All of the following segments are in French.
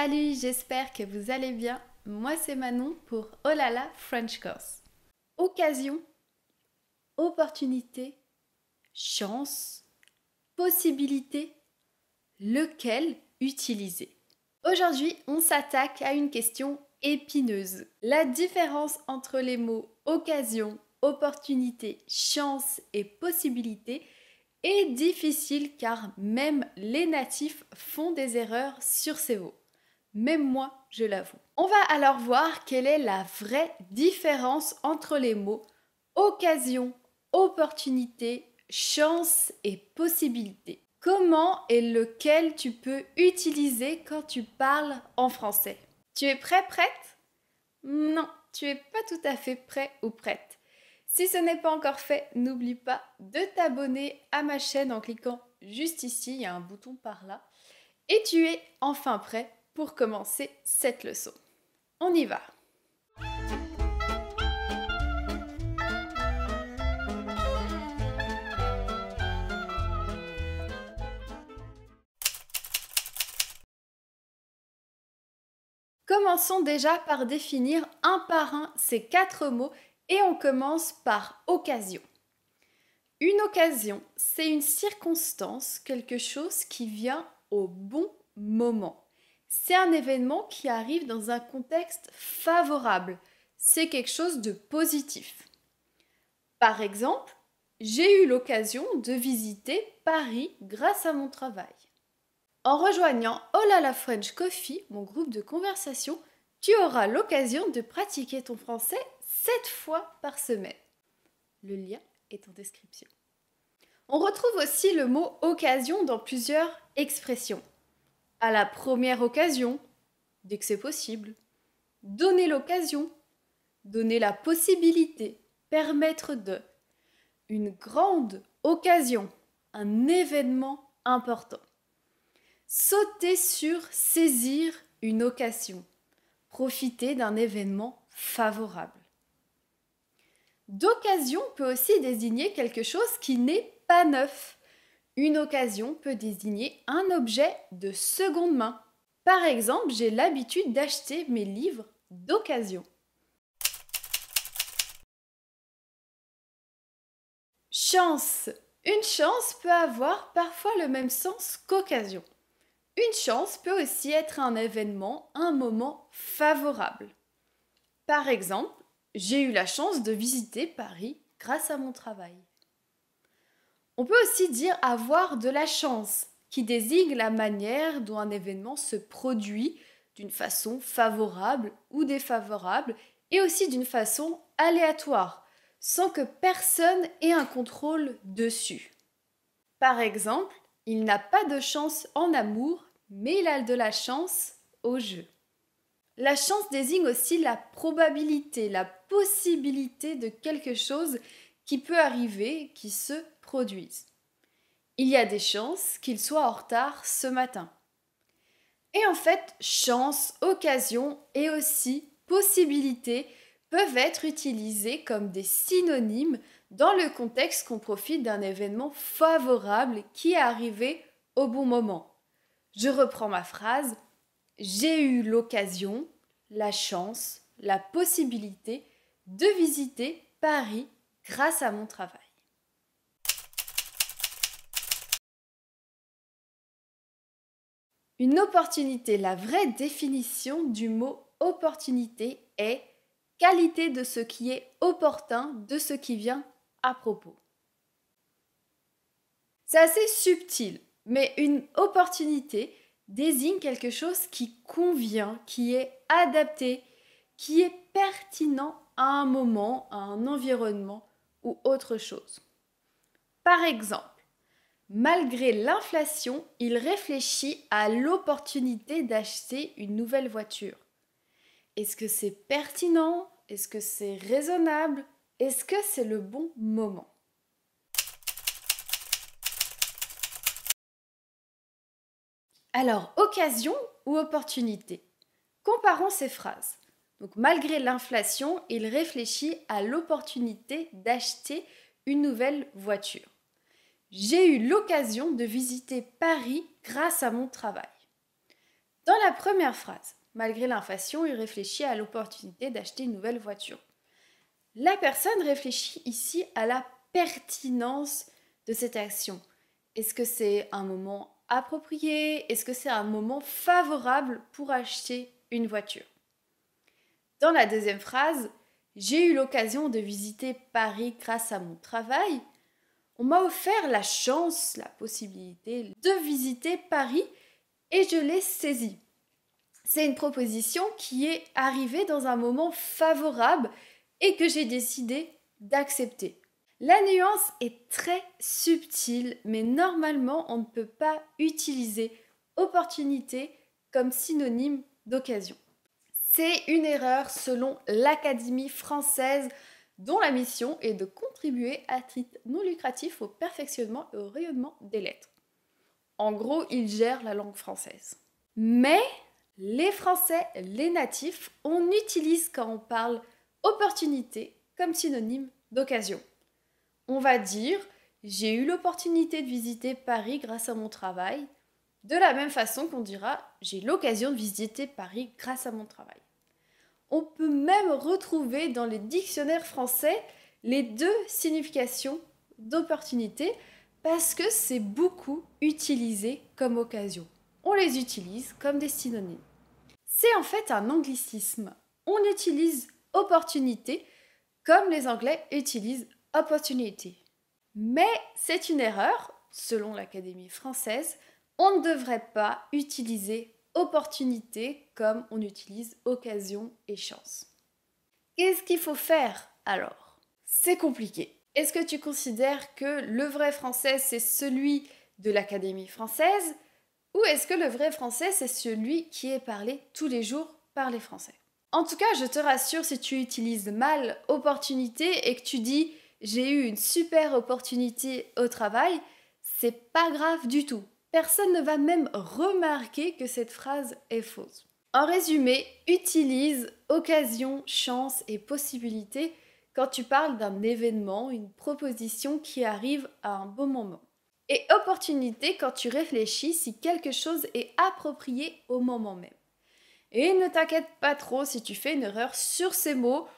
Salut, j'espère que vous allez bien. Moi c'est Manon pour Olala oh French Course. Occasion, opportunité, chance, possibilité, lequel utiliser Aujourd'hui, on s'attaque à une question épineuse. La différence entre les mots occasion, opportunité, chance et possibilité est difficile car même les natifs font des erreurs sur ces mots. Même moi, je l'avoue. On va alors voir quelle est la vraie différence entre les mots occasion, opportunité, chance et possibilité. Comment et lequel tu peux utiliser quand tu parles en français Tu es prêt, prête Non, tu es pas tout à fait prêt ou prête. Si ce n'est pas encore fait, n'oublie pas de t'abonner à ma chaîne en cliquant juste ici, il y a un bouton par là. Et tu es enfin prêt commencer cette leçon. On y va Commençons déjà par définir un par un ces quatre mots et on commence par occasion. Une occasion, c'est une circonstance, quelque chose qui vient au bon moment c'est un événement qui arrive dans un contexte favorable. C'est quelque chose de positif. Par exemple, j'ai eu l'occasion de visiter Paris grâce à mon travail. En rejoignant Hola la French Coffee, mon groupe de conversation, tu auras l'occasion de pratiquer ton français sept fois par semaine. Le lien est en description. On retrouve aussi le mot occasion dans plusieurs expressions à la première occasion, dès que c'est possible. Donner l'occasion, donner la possibilité, permettre de. Une grande occasion, un événement important. Sauter sur, saisir une occasion, profiter d'un événement favorable. D'occasion peut aussi désigner quelque chose qui n'est pas neuf, une occasion peut désigner un objet de seconde main. Par exemple, j'ai l'habitude d'acheter mes livres d'occasion. Chance. Une chance peut avoir parfois le même sens qu'occasion. Une chance peut aussi être un événement, un moment favorable. Par exemple, j'ai eu la chance de visiter Paris grâce à mon travail. On peut aussi dire avoir de la chance, qui désigne la manière dont un événement se produit d'une façon favorable ou défavorable, et aussi d'une façon aléatoire, sans que personne ait un contrôle dessus. Par exemple, il n'a pas de chance en amour, mais il a de la chance au jeu. La chance désigne aussi la probabilité, la possibilité de quelque chose qui peut arriver qui se produisent. Il y a des chances qu'il soit en retard ce matin. Et en fait, chance, occasion et aussi possibilité peuvent être utilisés comme des synonymes dans le contexte qu'on profite d'un événement favorable qui est arrivé au bon moment. Je reprends ma phrase. J'ai eu l'occasion, la chance, la possibilité de visiter Paris grâce à mon travail. Une opportunité, la vraie définition du mot opportunité est qualité de ce qui est opportun, de ce qui vient à propos. C'est assez subtil, mais une opportunité désigne quelque chose qui convient, qui est adapté, qui est pertinent à un moment, à un environnement, autre chose. Par exemple, malgré l'inflation, il réfléchit à l'opportunité d'acheter une nouvelle voiture. Est-ce que c'est pertinent Est-ce que c'est raisonnable Est-ce que c'est le bon moment Alors, occasion ou opportunité Comparons ces phrases. Donc malgré l'inflation, il réfléchit à l'opportunité d'acheter une nouvelle voiture. J'ai eu l'occasion de visiter Paris grâce à mon travail. Dans la première phrase, malgré l'inflation, il réfléchit à l'opportunité d'acheter une nouvelle voiture. La personne réfléchit ici à la pertinence de cette action. Est-ce que c'est un moment approprié Est-ce que c'est un moment favorable pour acheter une voiture dans la deuxième phrase, j'ai eu l'occasion de visiter Paris grâce à mon travail. On m'a offert la chance, la possibilité de visiter Paris et je l'ai saisie. C'est une proposition qui est arrivée dans un moment favorable et que j'ai décidé d'accepter. La nuance est très subtile, mais normalement on ne peut pas utiliser opportunité comme synonyme d'occasion. C'est une erreur selon l'Académie française dont la mission est de contribuer à titre non lucratif au perfectionnement et au rayonnement des lettres. En gros, ils gèrent la langue française. Mais les Français, les natifs, on utilise quand on parle opportunité comme synonyme d'occasion. On va dire j'ai eu l'opportunité de visiter Paris grâce à mon travail, de la même façon qu'on dira j'ai l'occasion de visiter Paris grâce à mon travail. On peut même retrouver dans les dictionnaires français les deux significations d'opportunité parce que c'est beaucoup utilisé comme occasion. On les utilise comme des synonymes. C'est en fait un anglicisme. On utilise opportunité comme les Anglais utilisent opportunity. Mais c'est une erreur, selon l'Académie française, on ne devrait pas utiliser opportunité comme on utilise occasion et chance. Qu'est-ce qu'il faut faire alors C'est compliqué. Est-ce que tu considères que le vrai français c'est celui de l'Académie française ou est-ce que le vrai français c'est celui qui est parlé tous les jours par les Français En tout cas, je te rassure si tu utilises mal opportunité et que tu dis j'ai eu une super opportunité au travail, c'est pas grave du tout Personne ne va même remarquer que cette phrase est fausse. En résumé, utilise occasion, chance et possibilité quand tu parles d'un événement, une proposition qui arrive à un bon moment. Et opportunité quand tu réfléchis si quelque chose est approprié au moment même. Et ne t'inquiète pas trop si tu fais une erreur sur ces mots.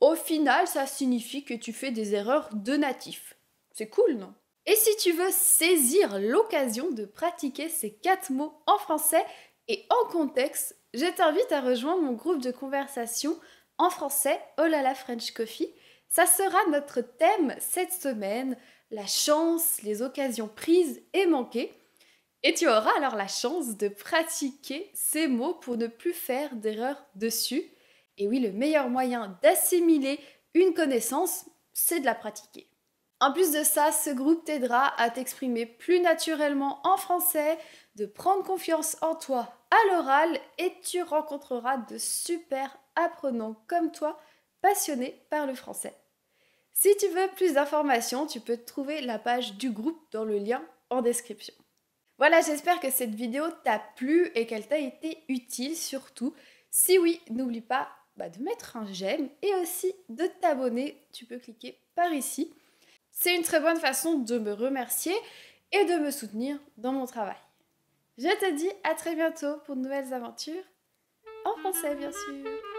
Au final, ça signifie que tu fais des erreurs de natif. C'est cool, non et si tu veux saisir l'occasion de pratiquer ces quatre mots en français et en contexte, je t'invite à rejoindre mon groupe de conversation en français Oh là French Coffee. Ça sera notre thème cette semaine, la chance, les occasions prises et manquées. Et tu auras alors la chance de pratiquer ces mots pour ne plus faire d'erreur dessus. Et oui, le meilleur moyen d'assimiler une connaissance, c'est de la pratiquer. En plus de ça, ce groupe t'aidera à t'exprimer plus naturellement en français, de prendre confiance en toi à l'oral et tu rencontreras de super apprenants comme toi passionnés par le français. Si tu veux plus d'informations, tu peux trouver la page du groupe dans le lien en description. Voilà, j'espère que cette vidéo t'a plu et qu'elle t'a été utile surtout. Si oui, n'oublie pas bah, de mettre un j'aime et aussi de t'abonner. Tu peux cliquer par ici. C'est une très bonne façon de me remercier et de me soutenir dans mon travail. Je te dis à très bientôt pour de nouvelles aventures, en français bien sûr.